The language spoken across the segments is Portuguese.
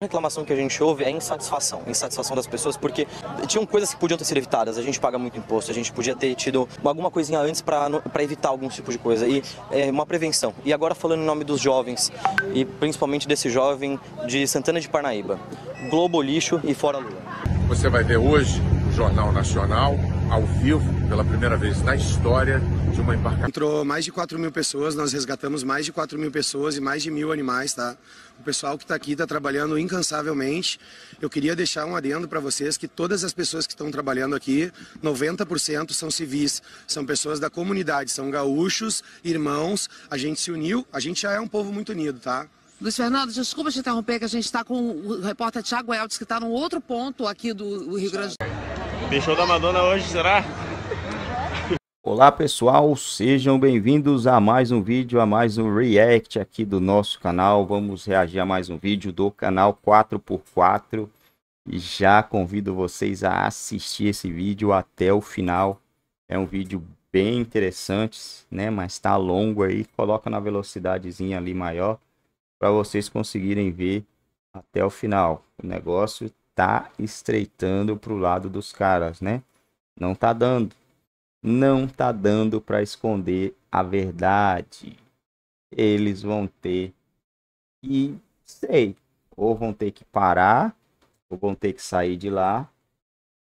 A reclamação que a gente ouve é insatisfação, insatisfação das pessoas, porque tinham coisas que podiam ter sido evitadas. A gente paga muito imposto, a gente podia ter tido alguma coisinha antes para evitar algum tipo de coisa e é, uma prevenção. E agora falando em nome dos jovens e principalmente desse jovem de Santana de Parnaíba, Globo lixo e fora Lula. Você vai ver hoje o Jornal Nacional ao vivo, pela primeira vez na história de uma embarcação. Entrou mais de 4 mil pessoas, nós resgatamos mais de 4 mil pessoas e mais de mil animais, tá? O pessoal que está aqui está trabalhando incansavelmente. Eu queria deixar um adendo para vocês que todas as pessoas que estão trabalhando aqui, 90% são civis, são pessoas da comunidade, são gaúchos, irmãos. A gente se uniu, a gente já é um povo muito unido, tá? Luiz Fernando, desculpa te interromper, que a gente está com o repórter Tiago Eldes, que está num outro ponto aqui do Rio Grande do Sul. Tem show da Madonna hoje, será? Olá pessoal, sejam bem-vindos a mais um vídeo, a mais um react aqui do nosso canal. Vamos reagir a mais um vídeo do canal 4x4. Já convido vocês a assistir esse vídeo até o final. É um vídeo bem interessante, né? Mas tá longo aí, coloca na velocidadezinha ali maior para vocês conseguirem ver até o final. O negócio tá estreitando pro lado dos caras, né? Não tá dando. Não tá dando para esconder a verdade. Eles vão ter e sei, ou vão ter que parar, ou vão ter que sair de lá,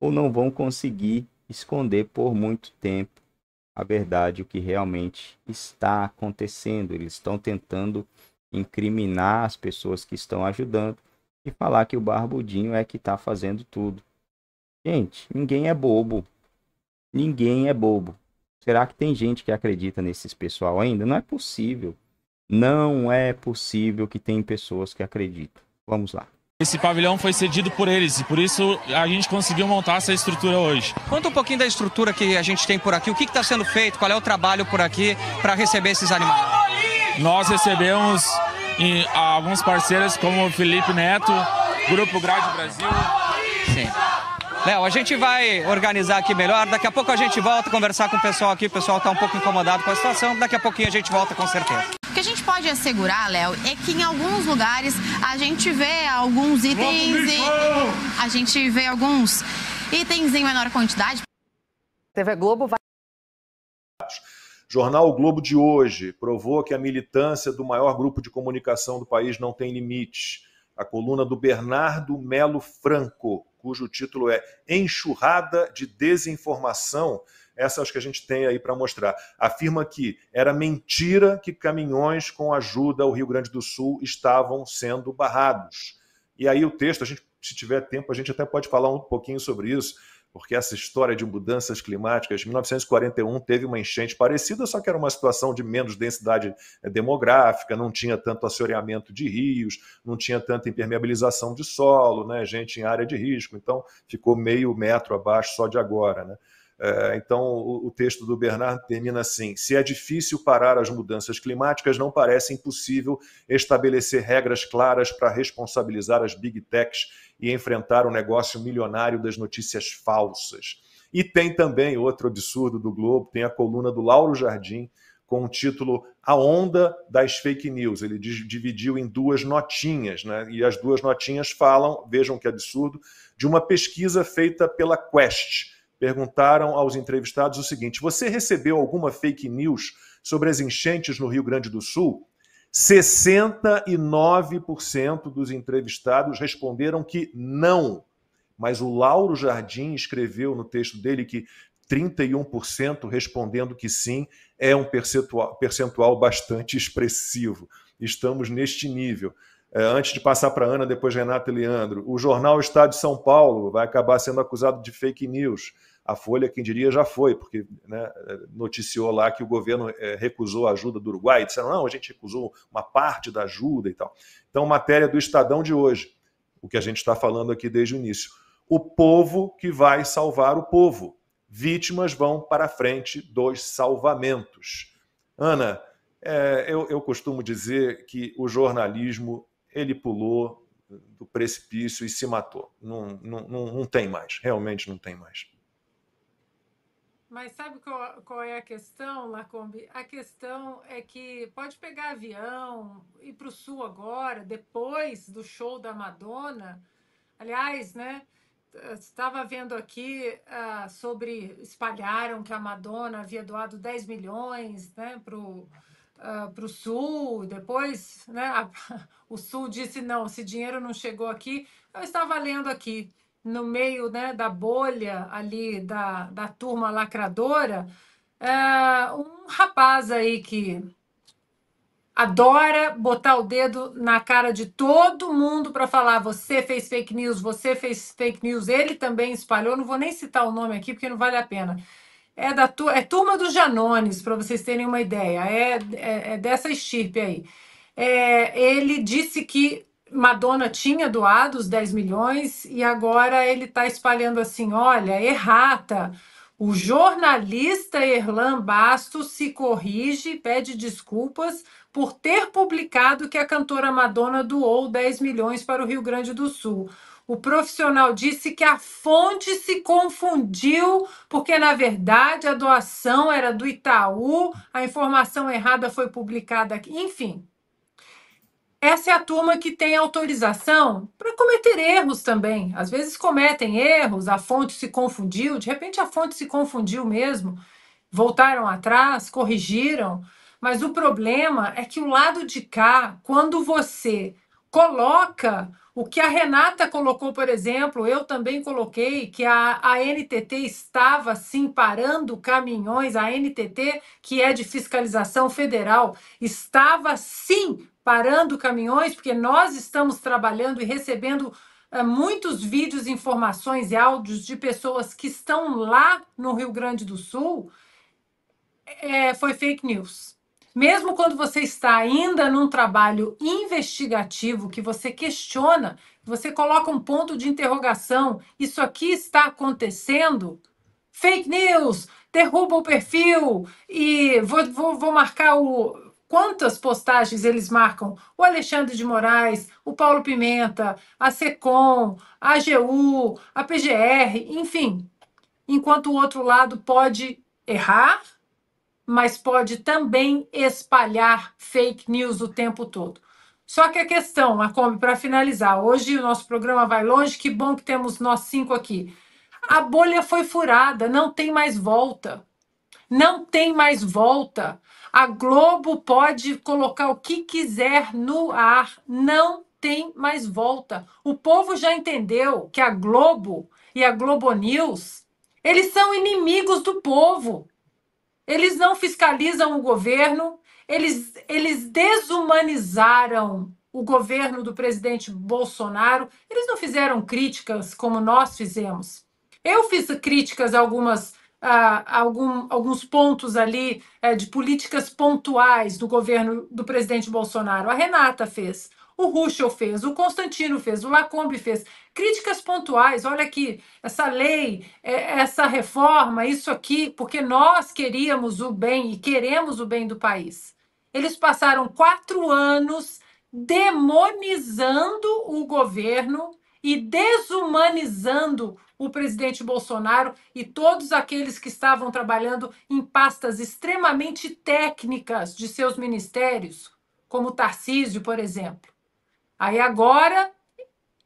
ou não vão conseguir esconder por muito tempo a verdade, o que realmente está acontecendo. Eles estão tentando incriminar as pessoas que estão ajudando e falar que o Barbudinho é que tá fazendo tudo. Gente, ninguém é bobo. Ninguém é bobo. Será que tem gente que acredita nesses pessoal ainda? Não é possível. Não é possível que tem pessoas que acreditam. Vamos lá. Esse pavilhão foi cedido por eles e por isso a gente conseguiu montar essa estrutura hoje. Conta um pouquinho da estrutura que a gente tem por aqui. O que está sendo feito? Qual é o trabalho por aqui para receber esses animais? Nós recebemos e alguns parceiros como o Felipe Neto, Grupo Grau Brasil. Sim. Léo, a gente vai organizar aqui melhor. Daqui a pouco a gente volta a conversar com o pessoal aqui. O pessoal está um pouco incomodado com a situação. Daqui a pouquinho a gente volta com certeza. O que a gente pode assegurar, Léo, é que em alguns lugares a gente vê alguns itens A gente vê alguns itens em menor quantidade. TV Globo vai Jornal o Globo de hoje provou que a militância do maior grupo de comunicação do país não tem limites. A coluna do Bernardo Melo Franco, cujo título é Enxurrada de Desinformação, essa acho que a gente tem aí para mostrar, afirma que era mentira que caminhões com ajuda ao Rio Grande do Sul estavam sendo barrados. E aí o texto, a gente, se tiver tempo, a gente até pode falar um pouquinho sobre isso porque essa história de mudanças climáticas, 1941 teve uma enchente parecida, só que era uma situação de menos densidade eh, demográfica, não tinha tanto assoreamento de rios, não tinha tanta impermeabilização de solo, né? gente em área de risco, então ficou meio metro abaixo só de agora. Né? Eh, então, o texto do Bernardo termina assim: se é difícil parar as mudanças climáticas, não parece impossível estabelecer regras claras para responsabilizar as big techs e enfrentar o negócio milionário das notícias falsas. E tem também outro absurdo do Globo, tem a coluna do Lauro Jardim com o título A Onda das Fake News. Ele dividiu em duas notinhas, né? E as duas notinhas falam, vejam que absurdo, de uma pesquisa feita pela Quest. Perguntaram aos entrevistados o seguinte: "Você recebeu alguma fake news sobre as enchentes no Rio Grande do Sul?" 69% dos entrevistados responderam que não. Mas o Lauro Jardim escreveu no texto dele que 31% respondendo que sim é um percentual, percentual bastante expressivo. Estamos neste nível. É, antes de passar para Ana, depois Renata e Leandro, o jornal Estado de São Paulo vai acabar sendo acusado de fake news. A Folha, quem diria, já foi, porque né, é, noticiou lá que o governo é, recusou a ajuda do Uruguai. disseram, não, a gente recusou uma parte da ajuda e tal. Então, matéria do Estadão de hoje, o que a gente está falando aqui desde o início. O povo que vai salvar o povo. Vítimas vão para a frente dos salvamentos. Ana, é, eu, eu costumo dizer que o jornalismo ele pulou do precipício e se matou. Não, não, não, não tem mais, realmente não tem mais. Mas sabe qual, qual é a questão, Lacombe? A questão é que pode pegar avião, ir para o sul agora, depois do show da Madonna. Aliás, né? Estava vendo aqui uh, sobre. Espalharam que a Madonna havia doado 10 milhões né, para o uh, ah, para o Sul, depois né, a, o Sul disse: não, esse dinheiro não chegou aqui. Eu estava lendo aqui, no meio né, da bolha ali da, da turma lacradora, uh, um rapaz aí que adora botar o dedo na cara de todo mundo para falar: você fez fake news, você fez fake news, ele também espalhou. Não vou nem citar o nome aqui porque não vale a pena. É da é turma dos Janones, para vocês terem uma ideia. É, é, é dessa estirpe aí. É, ele disse que Madonna tinha doado os 10 milhões e agora ele está espalhando assim: olha, errata. O jornalista Erlan Bastos se corrige e pede desculpas por ter publicado que a cantora Madonna doou 10 milhões para o Rio Grande do Sul. O profissional disse que a fonte se confundiu, porque na verdade a doação era do Itaú, a informação errada foi publicada aqui, enfim. Essa é a turma que tem autorização para cometer erros também. Às vezes cometem erros, a fonte se confundiu, de repente a fonte se confundiu mesmo, voltaram atrás, corrigiram. Mas o problema é que o lado de cá, quando você coloca o que a Renata colocou, por exemplo, eu também coloquei que a, a NTT estava sim parando caminhões, a NTT, que é de fiscalização federal, estava sim parando caminhões, porque nós estamos trabalhando e recebendo é, muitos vídeos, informações e áudios de pessoas que estão lá no Rio Grande do Sul. É, foi fake news. Mesmo quando você está ainda num trabalho investigativo que você questiona, você coloca um ponto de interrogação, isso aqui está acontecendo? Fake news, derruba o perfil e vou, vou, vou marcar o, quantas postagens eles marcam o Alexandre de Moraes, o Paulo Pimenta, a SECOM, a AGU, a PGR, enfim. Enquanto o outro lado pode errar mas pode também espalhar fake news o tempo todo. Só que a questão, Macombi, para finalizar, hoje o nosso programa vai longe, que bom que temos nós cinco aqui. A bolha foi furada, não tem mais volta. Não tem mais volta. A Globo pode colocar o que quiser no ar, não tem mais volta. O povo já entendeu que a Globo e a Globo News, eles são inimigos do povo. Eles não fiscalizam o governo, eles, eles desumanizaram o governo do presidente Bolsonaro. Eles não fizeram críticas como nós fizemos. Eu fiz críticas a algumas a algum, alguns pontos ali é, de políticas pontuais do governo do presidente Bolsonaro. A Renata fez. O Ruschel fez, o Constantino fez, o Lacombe fez. Críticas pontuais, olha aqui, essa lei, é, essa reforma, isso aqui, porque nós queríamos o bem e queremos o bem do país. Eles passaram quatro anos demonizando o governo e desumanizando o presidente Bolsonaro e todos aqueles que estavam trabalhando em pastas extremamente técnicas de seus ministérios, como Tarcísio, por exemplo. Aí agora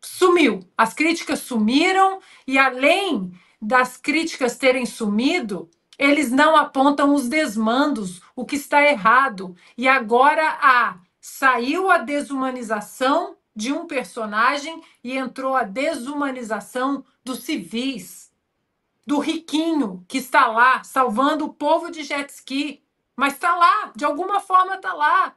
sumiu. As críticas sumiram e além das críticas terem sumido, eles não apontam os desmandos, o que está errado. E agora a saiu a desumanização de um personagem e entrou a desumanização dos civis, do riquinho que está lá salvando o povo de jet ski, mas está lá, de alguma forma está lá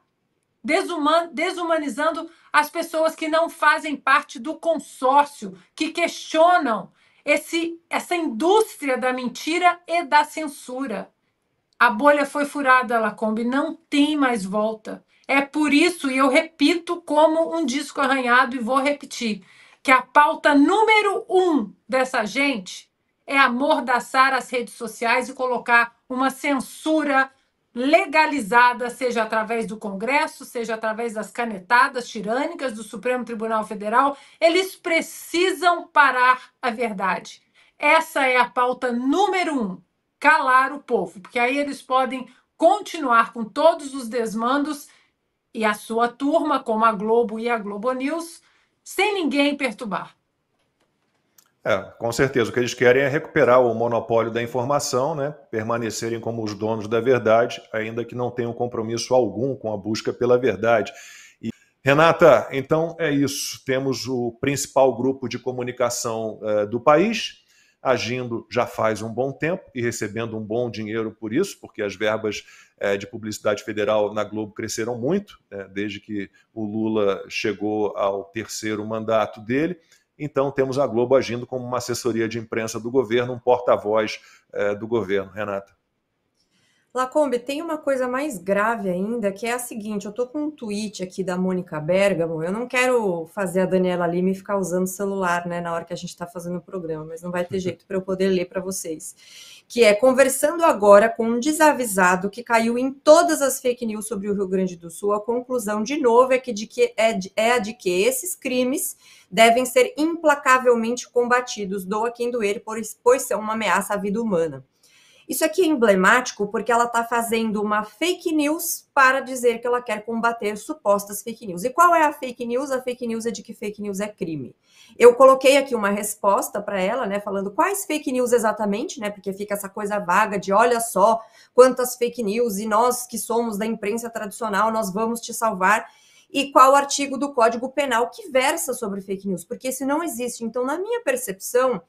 desumanizando as pessoas que não fazem parte do consórcio, que questionam esse, essa indústria da mentira e da censura. A bolha foi furada, Lacombe, não tem mais volta. É por isso, e eu repito como um disco arranhado, e vou repetir, que a pauta número um dessa gente é amordaçar as redes sociais e colocar uma censura legalizada, seja através do Congresso, seja através das canetadas tirânicas do Supremo Tribunal Federal, eles precisam parar a verdade. Essa é a pauta número um: calar o povo, porque aí eles podem continuar com todos os desmandos e a sua turma, como a Globo e a Globo News, sem ninguém perturbar. É, com certeza. O que eles querem é recuperar o monopólio da informação, né? permanecerem como os donos da verdade, ainda que não tenham compromisso algum com a busca pela verdade. E, Renata, então é isso. Temos o principal grupo de comunicação é, do país agindo já faz um bom tempo e recebendo um bom dinheiro por isso, porque as verbas é, de publicidade federal na Globo cresceram muito né? desde que o Lula chegou ao terceiro mandato dele então, temos a Globo agindo como uma assessoria de imprensa do governo, um porta-voz eh, do governo. Renata. Lacombe, tem uma coisa mais grave ainda, que é a seguinte: eu estou com um tweet aqui da Mônica Bergamo. Eu não quero fazer a Daniela Lima ficar usando o celular né, na hora que a gente está fazendo o programa, mas não vai ter jeito para eu poder ler para vocês. Que é conversando agora com um desavisado que caiu em todas as fake news sobre o Rio Grande do Sul. A conclusão, de novo, é, que de que, é, é a de que esses crimes devem ser implacavelmente combatidos, doa quem doer, pois são uma ameaça à vida humana. Isso aqui é emblemático porque ela está fazendo uma fake news para dizer que ela quer combater supostas fake news. E qual é a fake news? A fake news é de que fake news é crime. Eu coloquei aqui uma resposta para ela, né, falando quais fake news exatamente, né, porque fica essa coisa vaga de olha só quantas fake news e nós que somos da imprensa tradicional, nós vamos te salvar e qual artigo do Código Penal que versa sobre fake news, porque esse não existe. Então, na minha percepção,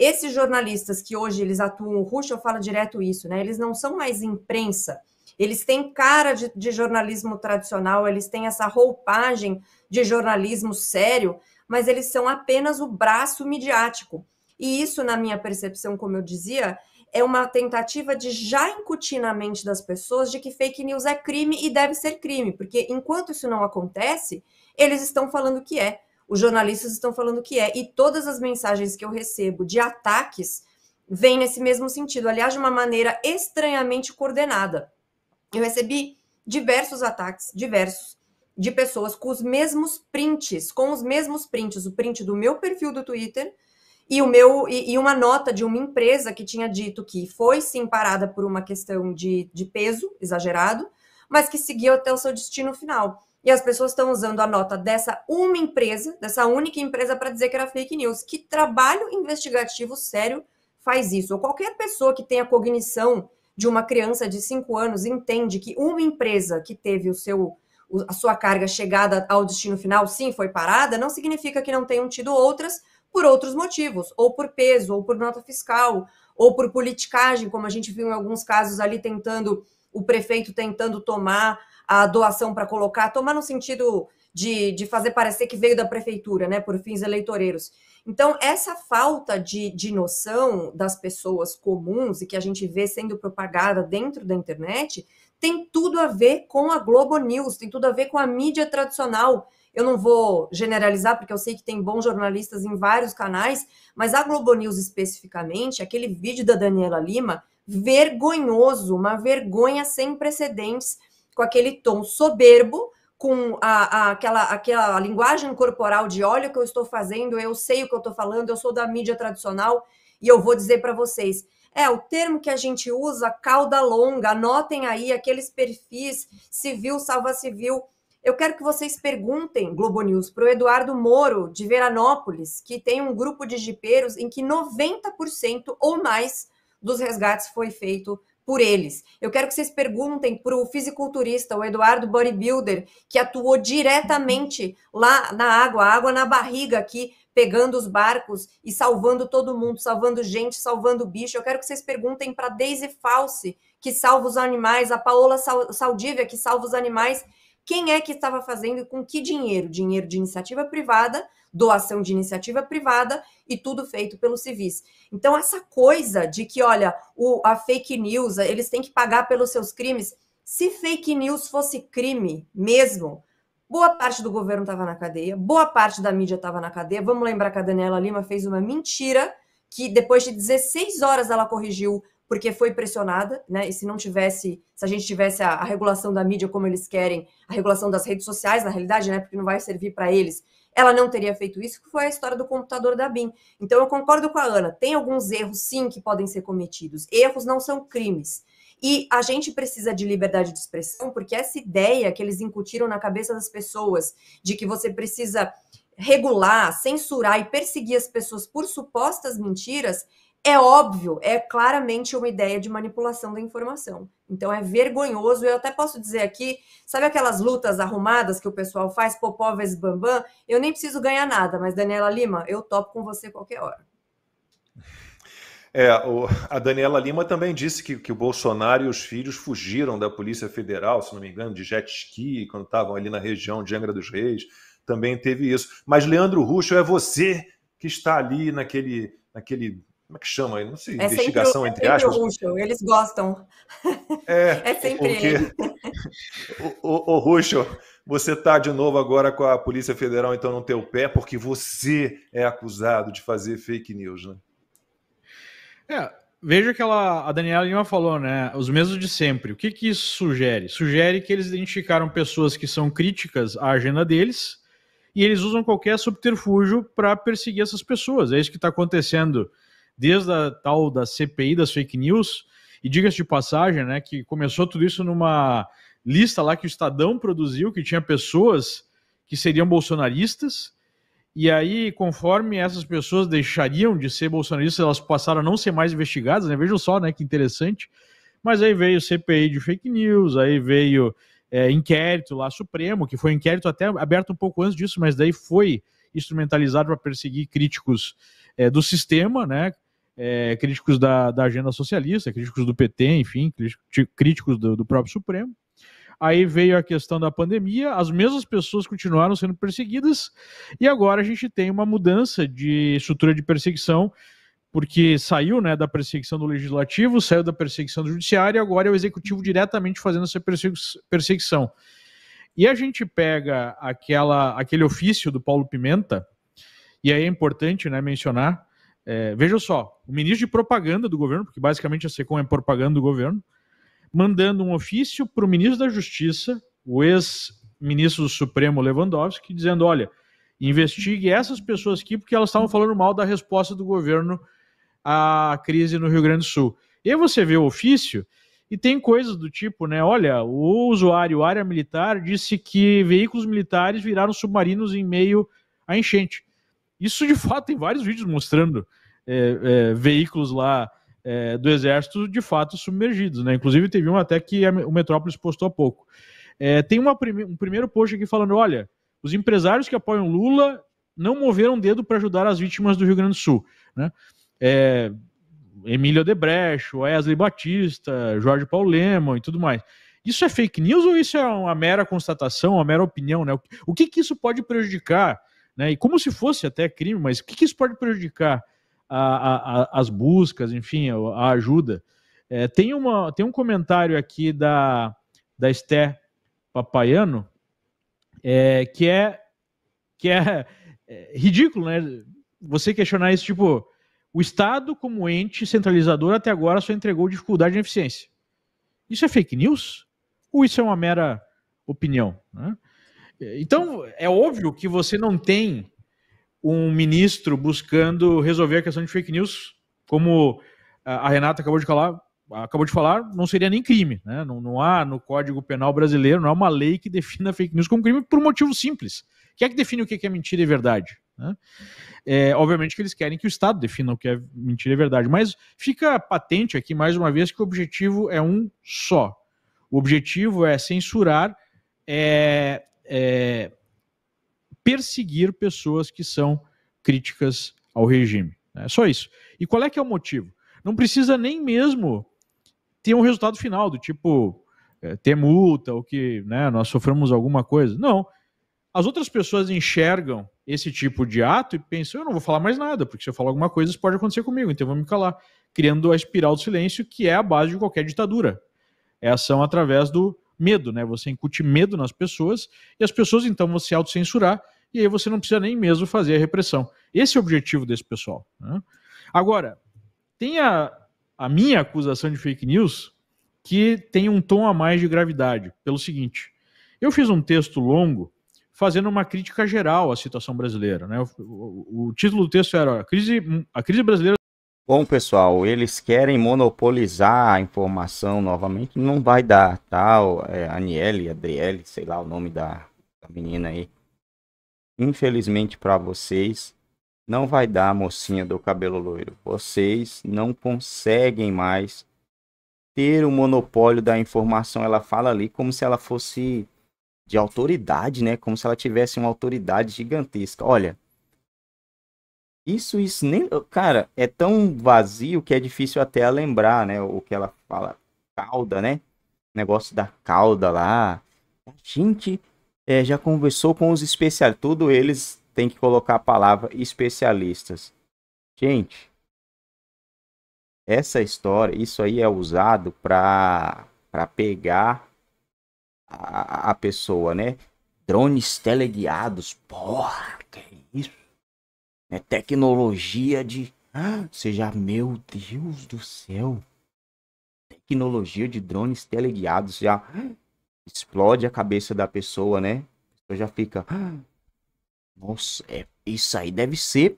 esses jornalistas que hoje eles atuam, o Rush, eu falo direto isso, né? Eles não são mais imprensa, eles têm cara de, de jornalismo tradicional, eles têm essa roupagem de jornalismo sério, mas eles são apenas o braço midiático. E isso, na minha percepção, como eu dizia, é uma tentativa de já incutir na mente das pessoas de que fake news é crime e deve ser crime, porque enquanto isso não acontece, eles estão falando que é os jornalistas estão falando que é. E todas as mensagens que eu recebo de ataques vêm nesse mesmo sentido. Aliás, de uma maneira estranhamente coordenada. Eu recebi diversos ataques, diversos, de pessoas com os mesmos prints, com os mesmos prints, o print do meu perfil do Twitter e o meu e, e, uma nota de uma empresa que tinha dito que foi sim parada por uma questão de, de peso exagerado, mas que seguiu até o seu destino final. E as pessoas estão usando a nota dessa uma empresa, dessa única empresa, para dizer que era fake news. Que trabalho investigativo sério faz isso? Ou qualquer pessoa que tenha cognição de uma criança de 5 anos entende que uma empresa que teve o seu a sua carga chegada ao destino final, sim, foi parada, não significa que não tenham tido outras por outros motivos, ou por peso, ou por nota fiscal, ou por politicagem, como a gente viu em alguns casos ali tentando, o prefeito tentando tomar a doação para colocar, tomar no sentido de, de fazer parecer que veio da prefeitura, né, por fins eleitoreiros. Então, essa falta de, de noção das pessoas comuns e que a gente vê sendo propagada dentro da internet tem tudo a ver com a Globo News, tem tudo a ver com a mídia tradicional. Eu não vou generalizar, porque eu sei que tem bons jornalistas em vários canais, mas a Globo News especificamente, aquele vídeo da Daniela Lima, vergonhoso, uma vergonha sem precedentes com aquele tom soberbo, com a, a, aquela, aquela linguagem corporal de olha o que eu estou fazendo, eu sei o que eu estou falando, eu sou da mídia tradicional e eu vou dizer para vocês. É, o termo que a gente usa, cauda longa, anotem aí aqueles perfis, civil, salva civil. Eu quero que vocês perguntem, Globo News, para o Eduardo Moro, de Veranópolis, que tem um grupo de jipeiros em que 90% ou mais dos resgates foi feito por eles. Eu quero que vocês perguntem para o fisiculturista, o Eduardo Bodybuilder, que atuou diretamente lá na água, água na barriga aqui, pegando os barcos e salvando todo mundo, salvando gente, salvando bicho. Eu quero que vocês perguntem para Daisy False, que salva os animais, a Paola Saldívia, que salva os animais, quem é que estava fazendo e com que dinheiro? Dinheiro de iniciativa privada, doação de iniciativa privada e tudo feito pelo civis. Então, essa coisa de que, olha, o, a fake news, eles têm que pagar pelos seus crimes. Se fake news fosse crime mesmo, boa parte do governo estava na cadeia, boa parte da mídia estava na cadeia. Vamos lembrar que a Daniela Lima fez uma mentira que depois de 16 horas ela corrigiu porque foi pressionada, né? E se não tivesse, se a gente tivesse a, a regulação da mídia como eles querem, a regulação das redes sociais, na realidade, né? Porque não vai servir para eles, ela não teria feito isso, que foi a história do computador da BIM. Então eu concordo com a Ana, tem alguns erros sim que podem ser cometidos. Erros não são crimes. E a gente precisa de liberdade de expressão, porque essa ideia que eles incutiram na cabeça das pessoas de que você precisa regular, censurar e perseguir as pessoas por supostas mentiras é óbvio, é claramente uma ideia de manipulação da informação. Então é vergonhoso. Eu até posso dizer aqui, sabe aquelas lutas arrumadas que o pessoal faz, Popó vezes Bambam? Eu nem preciso ganhar nada, mas Daniela Lima, eu topo com você qualquer hora. É, o, a Daniela Lima também disse que, que o Bolsonaro e os filhos fugiram da Polícia Federal, se não me engano, de jet ski, quando estavam ali na região de Angra dos Reis. Também teve isso. Mas, Leandro Ruxo, é você que está ali naquele, naquele como é que chama? aí, Não sei, é investigação sempre, é entre sempre aspas. Ruxo, eles gostam. É, é sempre porque... ele. o, o, o Ruxo, você está de novo agora com a Polícia Federal, então não tem o pé, porque você é acusado de fazer fake news, né? É, veja que ela, a Daniela Lima falou, né? Os mesmos de sempre. O que, que isso sugere? Sugere que eles identificaram pessoas que são críticas à agenda deles e eles usam qualquer subterfúgio para perseguir essas pessoas. É isso que está acontecendo desde a tal da CPI das fake news, e diga-se de passagem, né, que começou tudo isso numa lista lá que o Estadão produziu, que tinha pessoas que seriam bolsonaristas, e aí, conforme essas pessoas deixariam de ser bolsonaristas, elas passaram a não ser mais investigadas, né? Vejam só, né? Que interessante. Mas aí veio CPI de fake news, aí veio é, inquérito lá Supremo, que foi um inquérito até aberto um pouco antes disso, mas daí foi instrumentalizado para perseguir críticos é, do sistema, né? é, críticos da, da, agenda socialista, críticos do PT, enfim, críticos do, do próprio Supremo. Aí veio a questão da pandemia, as mesmas pessoas continuaram sendo perseguidas, e agora a gente tem uma mudança de estrutura de perseguição porque saiu né, da perseguição do legislativo, saiu da perseguição do judiciário e agora é o executivo diretamente fazendo essa perseguição. E a gente pega aquela, aquele ofício do Paulo Pimenta, e aí é importante né, mencionar é, veja só, o ministro de propaganda do governo, porque basicamente a SECOM é propaganda do governo, mandando um ofício para o ministro da Justiça, o ex-ministro do Supremo Lewandowski, dizendo: olha, investigue essas pessoas aqui porque elas estavam falando mal da resposta do governo à crise no Rio Grande do Sul. E aí você vê o ofício e tem coisas do tipo, né? Olha, o usuário área militar disse que veículos militares viraram submarinos em meio à enchente. Isso de fato tem vários vídeos mostrando é, é, veículos lá é, do exército de fato submergidos, né? Inclusive teve um até que o Metrópolis postou há pouco. É, tem uma prime um primeiro post aqui falando: olha, os empresários que apoiam Lula não moveram dedo para ajudar as vítimas do Rio Grande do Sul, né? É, Emílio Odebrecht, Wesley Batista, Jorge Paulo Leman e tudo mais. Isso é fake news ou isso é uma mera constatação, uma mera opinião, né? O o que, que isso pode prejudicar né? E como se fosse até crime, mas o que, que isso pode prejudicar a, a, a, as buscas, enfim, a, ajuda? É, tem, uma, tem um comentário aqui da, da Esté Papaiano é, que é que é, é ridículo, né? Você questionar isso, tipo, o Estado, como ente centralizador, até agora só entregou dificuldade e eficiência. Isso é fake news? Ou isso é uma mera opinião? Né? Então, é óbvio que você não tem um ministro buscando resolver a questão de fake news, como a Renata acabou de falar, acabou de falar não seria nem crime. Né? Não, não há no Código Penal brasileiro, não há uma lei que defina fake news como crime por um motivo simples. Quem é que define o que é mentira e verdade? Né? É, obviamente que eles querem que o Estado defina o que é mentira e verdade, mas fica patente aqui mais uma vez que o objetivo é um só. O objetivo é censurar é, é, perseguir pessoas que são críticas ao regime. É só isso. E qual é que é o motivo? Não precisa nem mesmo ter um resultado final do tipo é, ter multa ou que né, nós sofremos alguma coisa. Não. As outras pessoas enxergam esse tipo de ato e pensam: eu não vou falar mais nada, porque se eu falar alguma coisa, isso pode acontecer comigo, então eu vou me calar. Criando a espiral do silêncio, que é a base de qualquer ditadura. É ação através do medo, né? Você incute medo nas pessoas e as pessoas então vão se autocensurar e aí você não precisa nem mesmo fazer a repressão. Esse é o objetivo desse pessoal. Né? Agora, tem a, a minha acusação de fake news que tem um tom a mais de gravidade, pelo seguinte: eu fiz um texto longo fazendo uma crítica geral à situação brasileira. Né? O, o, o título do texto era a crise, a crise brasileira Bom, pessoal, eles querem monopolizar a informação novamente, não vai dar, tá? O, é, Aniele, Adriele, sei lá o nome da, da menina aí. Infelizmente para vocês, não vai dar, mocinha do cabelo loiro. Vocês não conseguem mais ter o monopólio da informação. Ela fala ali como se ela fosse de autoridade, né? Como se ela tivesse uma autoridade gigantesca. Olha, isso, isso, nem. Cara, é tão vazio que é difícil até lembrar, né? O que ela fala, cauda, né? negócio da cauda lá. A gente é, já conversou com os especialistas. Tudo eles têm que colocar a palavra especialistas. Gente, essa história, isso aí é usado para pegar a, a pessoa, né? Drones teleguiados. Porra, que isso? É tecnologia de. Ah, seja, meu Deus do céu! Tecnologia de drones teleguiados já explode a cabeça da pessoa, né? A pessoa já fica. Ah, nossa, é, isso aí deve ser.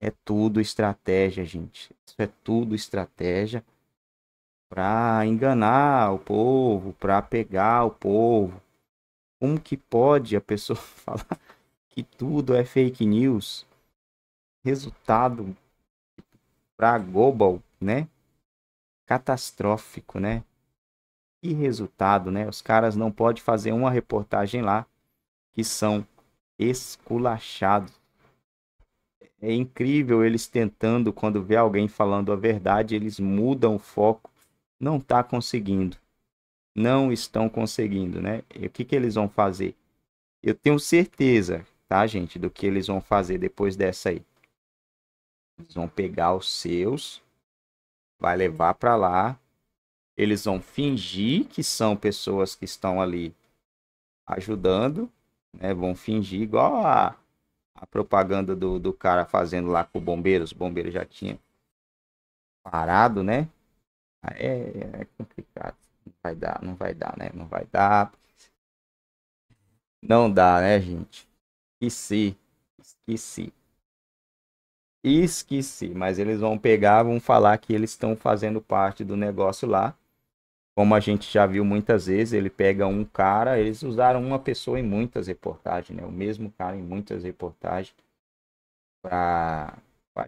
É tudo estratégia, gente. Isso é tudo estratégia para enganar o povo, para pegar o povo. Como que pode a pessoa falar? que tudo é fake news, resultado para Global, né? Catastrófico, né? Que resultado, né? Os caras não podem fazer uma reportagem lá que são esculachados. É incrível eles tentando, quando vê alguém falando a verdade, eles mudam o foco. Não está conseguindo. Não estão conseguindo, né? E o que, que eles vão fazer? Eu tenho certeza tá, gente? Do que eles vão fazer depois dessa aí. Eles vão pegar os seus, vai levar para lá. Eles vão fingir que são pessoas que estão ali ajudando, né? Vão fingir igual a, a propaganda do, do cara fazendo lá com o bombeiro. Os bombeiros já tinham parado, né? É, é complicado. Não vai dar, não vai dar, né? Não vai dar. Não dá, né, gente? Esqueci. Esqueci. Esqueci. Mas eles vão pegar, vão falar que eles estão fazendo parte do negócio lá. Como a gente já viu muitas vezes, ele pega um cara, eles usaram uma pessoa em muitas reportagens, né? O mesmo cara em muitas reportagens para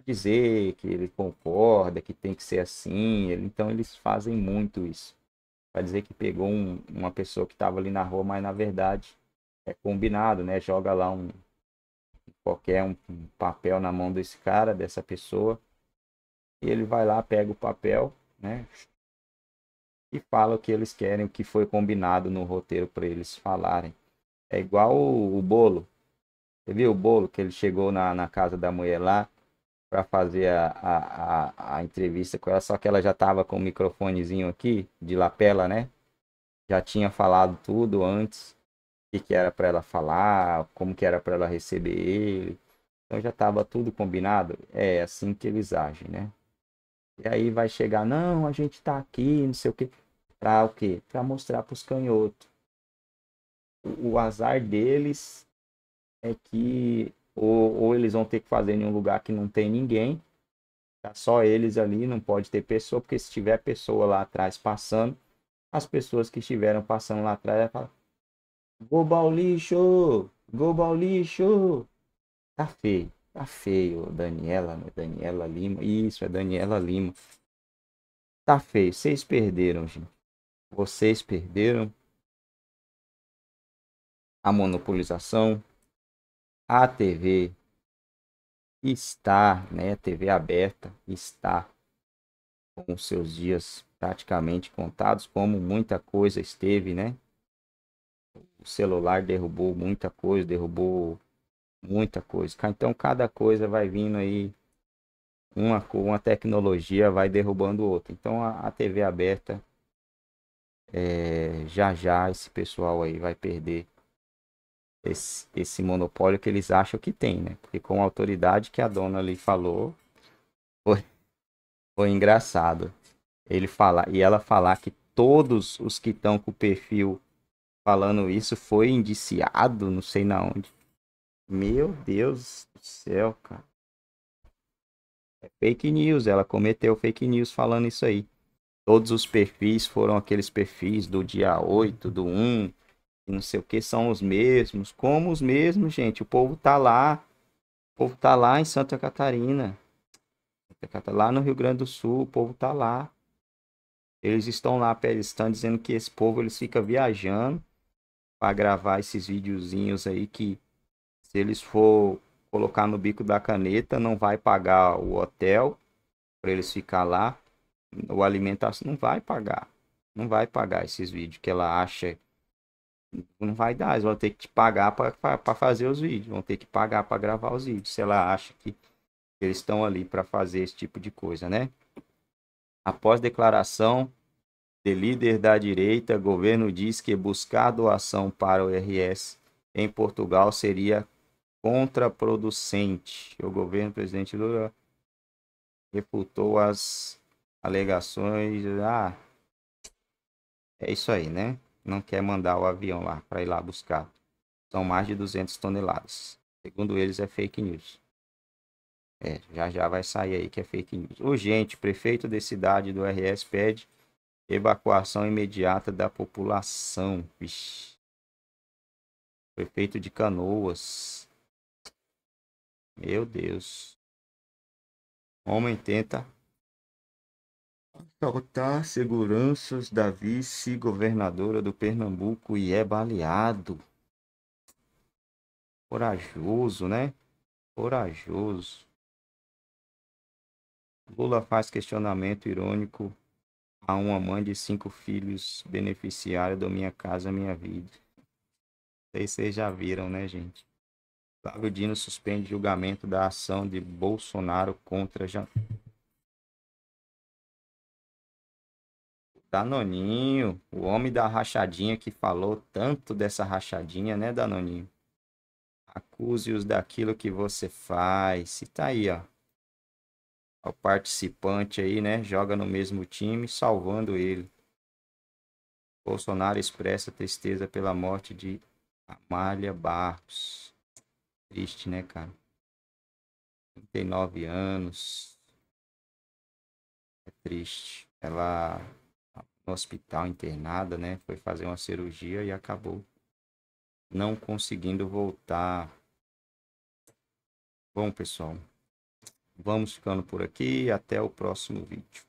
dizer que ele concorda, que tem que ser assim. Ele, então eles fazem muito isso. Para dizer que pegou um, uma pessoa que estava ali na rua, mas na verdade é combinado, né? Joga lá um, qualquer um, um papel na mão desse cara, dessa pessoa. E ele vai lá, pega o papel, né? E fala o que eles querem, o que foi combinado no roteiro para eles falarem. É igual o, o, bolo. Você viu o bolo que ele chegou na, na casa da mulher lá para fazer a, a, a, a, entrevista com ela, só que ela já estava com o microfonezinho aqui, de lapela, né? Já tinha falado tudo antes que, que era para ela falar, como que era para ela receber ele. Então já estava tudo combinado. É assim que eles agem, né? E aí vai chegar, não, a gente tá aqui, não sei o quê. Pra o quê? Pra mostrar pros canhotos. O, o azar deles é que ou, ou eles vão ter que fazer em um lugar que não tem ninguém. Tá só eles ali, não pode ter pessoa, porque se tiver pessoa lá atrás passando, as pessoas que estiveram passando lá atrás falar, Global lixo! Global lixo! Tá feio, tá feio. Daniela, né? Daniela Lima. Isso, é Daniela Lima. Tá feio. Vocês perderam, gente. Vocês perderam a monopolização. A TV está, né? A TV aberta está com seus dias praticamente contados, como muita coisa esteve, né? o celular derrubou muita coisa, derrubou muita coisa. Então cada coisa vai vindo aí, uma, uma tecnologia vai derrubando outra. Então a, a TV aberta, é, já já esse pessoal aí vai perder esse, esse monopólio que eles acham que tem, né? Porque com a autoridade que a dona ali falou, foi, foi engraçado. Ele falar, e ela falar que todos os que estão com o perfil falando isso foi indiciado, não sei na onde. Meu Deus do céu, cara. É fake news, ela cometeu fake news falando isso aí. Todos os perfis foram aqueles perfis do dia 8, do 1, não sei o que, são os mesmos. Como os mesmos, gente? O povo tá lá. O povo tá lá em Santa Catarina. Lá no Rio Grande do Sul, o povo tá lá. Eles estão lá, eles estão dizendo que esse povo eles fica viajando para gravar esses videozinhos aí que se eles for colocar no bico da caneta, não vai pagar o hotel para eles ficar lá, o alimentação não vai pagar. Não vai pagar esses vídeos que ela acha não vai dar, eles vão ter que te pagar para fazer os vídeos, vão ter que pagar para gravar os vídeos, se ela acha que eles estão ali para fazer esse tipo de coisa, né? Após declaração de líder da direita, governo diz que buscar doação para o RS em Portugal seria contraproducente. O governo presidente Lula refutou as alegações. Ah, é isso aí, né? Não quer mandar o avião lá para ir lá buscar. São mais de 200 toneladas. Segundo eles, é fake news. É, já já vai sair aí que é fake news. Urgente, prefeito de cidade do RS pede Evacuação imediata da população. Vixe. Prefeito de Canoas. Meu Deus. Homem tenta assaltar seguranças da vice-governadora do Pernambuco e é baleado. Corajoso, né? Corajoso. Lula faz questionamento irônico a uma mãe de cinco filhos beneficiária do Minha Casa Minha Vida. Sei vocês já viram, né, gente? Flávio Dino suspende julgamento da ação de Bolsonaro contra Jan... Danoninho, tá, o homem da rachadinha que falou tanto dessa rachadinha, né, Danoninho? Acuse-os daquilo que você faz. E tá aí, ó ao participante aí, né? Joga no mesmo time, salvando ele. Bolsonaro expressa tristeza pela morte de Amália Barros. Triste, né, cara? 39 anos. É triste. Ela no hospital internada, né? Foi fazer uma cirurgia e acabou não conseguindo voltar. Bom, pessoal, Vamos ficando por aqui. Até o próximo vídeo.